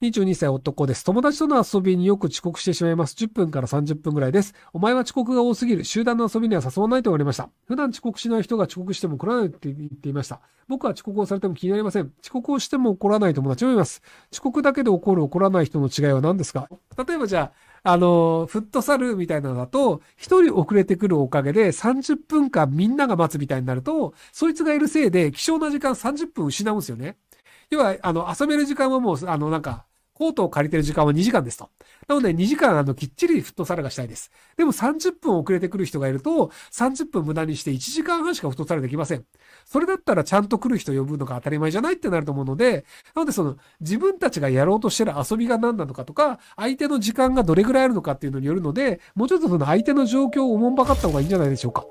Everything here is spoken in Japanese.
22歳男です。友達との遊びによく遅刻してしまいます。10分から30分ぐらいです。お前は遅刻が多すぎる。集団の遊びには誘わないと言われました。普段遅刻しない人が遅刻しても来らないって言っていました。僕は遅刻をされても気になりません。遅刻をしても怒らない友達もいます。遅刻だけで怒る怒らない人の違いは何ですか例えばじゃあ、あの、フットサルみたいなのだと、一人遅れてくるおかげで30分間みんなが待つみたいになると、そいつがいるせいで、貴重な時間30分失うんですよね。要は、あの、遊べる時間はもう、あの、なんか、コートを借りてる時間は2時間ですと。なので2時間あのきっちりフットサルがしたいです。でも30分遅れてくる人がいると30分無駄にして1時間半しかフットサルできません。それだったらちゃんと来る人呼ぶのが当たり前じゃないってなると思うので、なのでその自分たちがやろうとしてる遊びが何なのかとか、相手の時間がどれぐらいあるのかっていうのによるので、もうちょっとその相手の状況をおもんばかった方がいいんじゃないでしょうか。